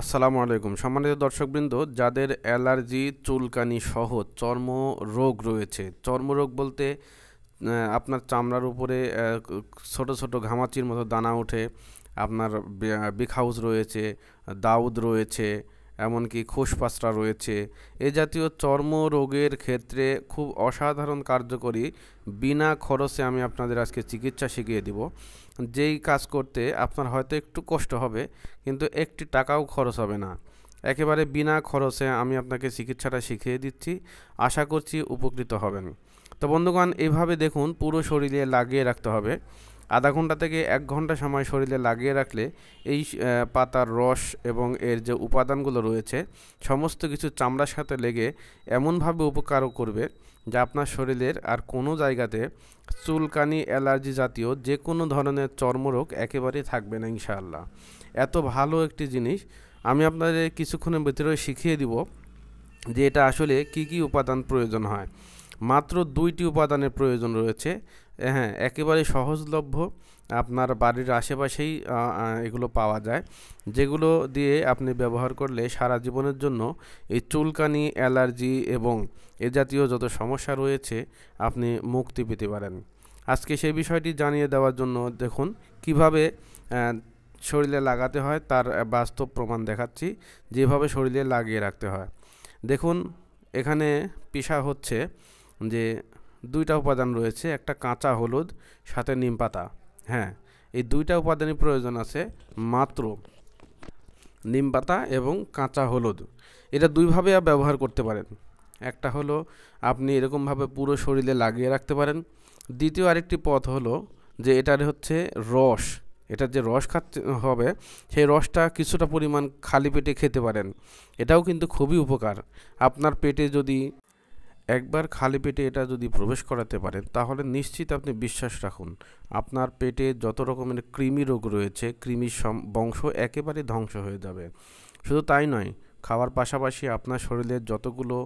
আসসালামু আলাইকুম সম্মানিত দর্শকবৃন্দ যাদের অ্যালার্জি চুলকানি সহ চর্ম রোগ রয়েছে চর্মরোগ বলতে আপনার চামড়ার উপরে ছোট ছোট ঘামাচির মতো দানা ওঠে আপনার বিগ হাউস রয়েছে দাউদ রয়েছে এমনকি খোসপাচরা রয়েছে এ জাতীয় চর্ম রোগের ক্ষেত্রে খুব অসাধারণ কার্যকরী বিনা খরচে আমি আপনাদের আজকে চিকিৎসা শিখিয়ে দিব যেই কাজ করতে আপনার হয়তো একটু কষ্ট হবে কিন্তু একটি টাকাও খরচ হবে না একেবারে বিনা খরচে আমি আপনাকে চিকিৎসাটা শিখিয়ে দিচ্ছি আশা করছি উপকৃত হবেন তো বন্ধুগণ এভাবে দেখুন পুরো শরীরে লাগিয়ে রাখতে হবে আধা ঘন্টা থেকে এক ঘন্টা সময় শরীরে লাগিয়ে রাখলে এই পাতার রস এবং এর যে উপাদানগুলো রয়েছে সমস্ত কিছু চামড়ার সাথে লেগে এমনভাবে উপকারও করবে যা আপনার শরীরের আর কোনো জায়গাতে চুলকানি অ্যালার্জি জাতীয় যে কোনো ধরনের চর্মরোগ একেবারেই থাকবে না ইনশাআল্লাহ এত ভালো একটি জিনিস আমি আপনাদের কিছুক্ষণের ভিতরে শিখিয়ে দিব যে এটা আসলে কি কি উপাদান প্রয়োজন হয় মাত্র দুইটি উপাদানের প্রয়োজন রয়েছে হ্যাঁ একেবারে সহজলভ্য আপনার বাড়ির আশেপাশেই এগুলো পাওয়া যায় যেগুলো দিয়ে আপনি ব্যবহার করলে সারা জীবনের জন্য এই চুলকানি অ্যালার্জি এবং এ জাতীয় যত সমস্যা রয়েছে আপনি মুক্তি পেতে পারেন আজকে সেই বিষয়টি জানিয়ে দেওয়ার জন্য দেখুন কিভাবে শরীরে লাগাতে হয় তার বাস্তব প্রমাণ দেখাচ্ছি যেভাবে শরীরে লাগিয়ে রাখতে হয় দেখুন এখানে পিসা হচ্ছে যে দুইটা উপাদান রয়েছে একটা কাঁচা হলুদ সাথে নিম পাতা হ্যাঁ এই দুইটা উপাদানই প্রয়োজন আছে মাত্র নিম পাতা এবং কাঁচা হলুদ এটা দুইভাবে ব্যবহার করতে পারেন একটা হলো আপনি এরকমভাবে পুরো শরীরে লাগিয়ে রাখতে পারেন দ্বিতীয় আরেকটি পথ হলো যে এটার হচ্ছে রস এটার যে রস খাতে হবে সেই রসটা কিছুটা পরিমাণ খালি পেটে খেতে পারেন এটাও কিন্তু খুবই উপকার আপনার পেটে যদি একবার খালি পেটে এটা যদি প্রবেশ করাতে পারেন তাহলে নিশ্চিত আপনি বিশ্বাস রাখুন আপনার পেটে যত রকমের কৃমি রোগ রয়েছে কৃমির বংশ একেবারে ধ্বংস হয়ে যাবে শুধু তাই নয় খাওয়ার পাশাপাশি আপনার শরীরের যতগুলো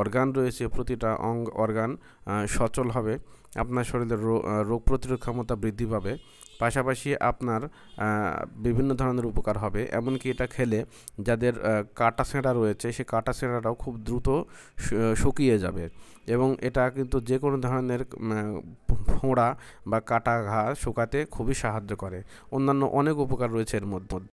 অর্গান রয়েছে প্রতিটা অঙ্গ অর্গান সচল হবে আপনার শরীরের রোগ প্রতিরোধ ক্ষমতা বৃদ্ধি পাবে পাশাপাশি আপনার বিভিন্ন ধরনের উপকার হবে এমনকি এটা খেলে যাদের কাটা ছেঁড়া রয়েছে সে কাটা ছেঁড়াটাও খুব দ্রুত শুকিয়ে যাবে এবং এটা কিন্তু যে কোনো ধরনের ফোঁড়া বা কাটা ঘা শুকাতে খুবই সাহায্য করে অন্যান্য অনেক উপকার রয়েছে এর মধ্যে